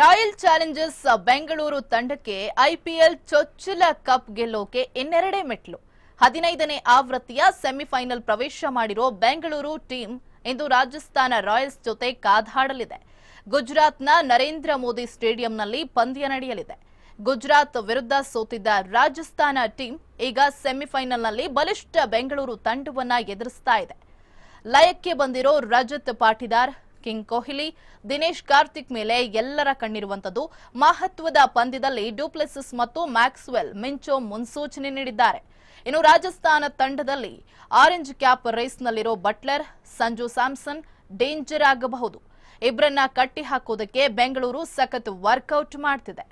royal Challengers Bengaluru ತಂಡಕ್ಕೆ IPL ಚೊಚ್ಚಲ cup ಗೆಲ್ಲೋಕೆ ಇನ್ನೆರಡೇ ಮೆಟ್ಲು ಹದಿನೈದನೇ ಆವೃತ್ತಿಯ ಸೆಮಿಫೈನಲ್ ಪ್ರವೇಶ ಮಾಡಿರೋ ಬೆಂಗಳೂರು ಟೀಮ್ ಇಂದು ರಾಜಸ್ಥಾನ ರಾಯಲ್ಸ್ ಜೊತೆ ಕಾದಾಡಲಿದೆ ಗುಜರಾತ್ನ ನರೇಂದ್ರ ಮೋದಿ ಸ್ಟೇಡಿಯಂನಲ್ಲಿ ಪಂದ್ಯ ನಡೆಯಲಿದೆ ಗುಜರಾತ್ ವಿರುದ್ಧ ಸೋತಿದ್ದ ರಾಜಸ್ಥಾನ ಟೀಮ್ ಈಗ ಸೆಮಿಫೈನಲ್ನಲ್ಲಿ ಬಲಿಷ್ಠ ಬೆಂಗಳೂರು ತಂಡವನ್ನ ಎದುರಿಸ್ತಾ ಇದೆ ಲಯಕ್ಕೆ ಬಂದಿರೋ ರಜತ್ ಪಾಟಿದಾರ್ ಕಿಂಗ್ ಕೊಹ್ಲಿ ದಿನೇಶ್ ಕಾರ್ತಿಕ್ ಮೇಲೆ ಎಲ್ಲರ ಕಣ್ಣಿರುವಂತದ್ದು ಮಹತ್ವದ ಪಂದ್ಯದಲ್ಲಿ ಡ್ಯೂಪ್ಲೆಸಿಸ್ ಮತ್ತು ಮ್ಯಾಕ್ಸ್ವೆಲ್ ಮಿಂಚೋ ಮುನ್ಸೂಚನೆ ನೀಡಿದ್ದಾರೆ ಇನ್ನು ರಾಜಸ್ಥಾನ ತಂಡದಲ್ಲಿ ಆರೆಂಜ್ ಕ್ಯಾಪ್ ರೇಸ್ನಲ್ಲಿರೋ ಬಟ್ಲರ್ ಸಂಜು ಸ್ಯಾಮ್ಸನ್ ಡೇಂಜರ್ ಆಗಬಹುದು ಇಬ್ಬರನ್ನ ಕಟ್ಟಿ ಹಾಕೋದಕ್ಕೆ ಬೆಂಗಳೂರು ಸಖತ್ ವರ್ಕೌಟ್ ಮಾಡ್ತಿದೆ